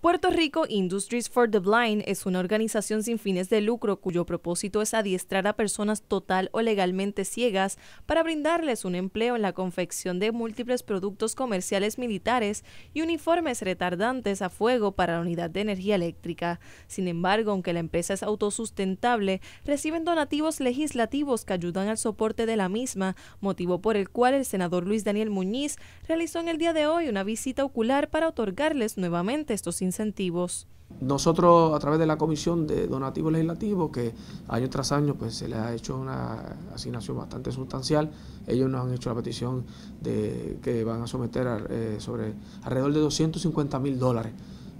Puerto Rico Industries for the Blind es una organización sin fines de lucro cuyo propósito es adiestrar a personas total o legalmente ciegas para brindarles un empleo en la confección de múltiples productos comerciales militares y uniformes retardantes a fuego para la unidad de energía eléctrica. Sin embargo, aunque la empresa es autosustentable, reciben donativos legislativos que ayudan al soporte de la misma, motivo por el cual el senador Luis Daniel Muñiz realizó en el día de hoy una visita ocular para otorgarles nuevamente estos incentivos. Nosotros a través de la Comisión de Donativos Legislativos, que año tras año pues, se le ha hecho una asignación bastante sustancial, ellos nos han hecho la petición de que van a someter eh, sobre alrededor de 250 mil dólares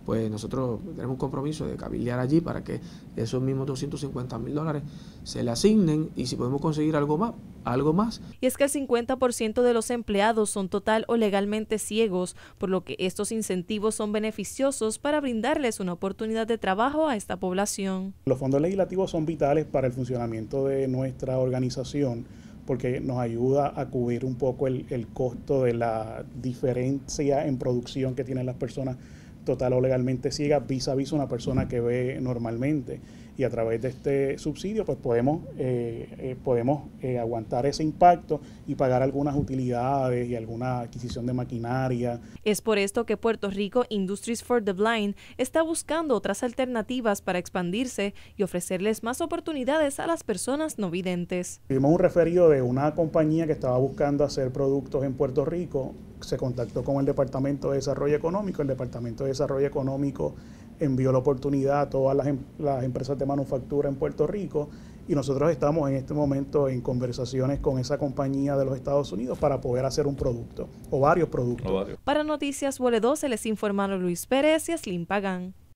pues nosotros tenemos un compromiso de cabildear allí para que esos mismos 250 mil dólares se le asignen y si podemos conseguir algo más, algo más. Y es que el 50% de los empleados son total o legalmente ciegos, por lo que estos incentivos son beneficiosos para brindarles una oportunidad de trabajo a esta población. Los fondos legislativos son vitales para el funcionamiento de nuestra organización porque nos ayuda a cubrir un poco el costo de la diferencia en producción que tienen las personas total o legalmente ciega vis a vis una persona que ve normalmente. Y a través de este subsidio, pues podemos, eh, eh, podemos eh, aguantar ese impacto y pagar algunas utilidades y alguna adquisición de maquinaria. Es por esto que Puerto Rico Industries for the Blind está buscando otras alternativas para expandirse y ofrecerles más oportunidades a las personas no videntes. Vimos un referido de una compañía que estaba buscando hacer productos en Puerto Rico se contactó con el Departamento de Desarrollo Económico. El Departamento de Desarrollo Económico envió la oportunidad a todas em-, las, empresas de manufactura en Puerto Rico y nosotros estamos en este momento en conversaciones con esa compañía de los Estados Unidos para poder hacer un producto o varios productos. Para Noticias Vole 2 se les informaron Luis Pérez y Slim Pagán.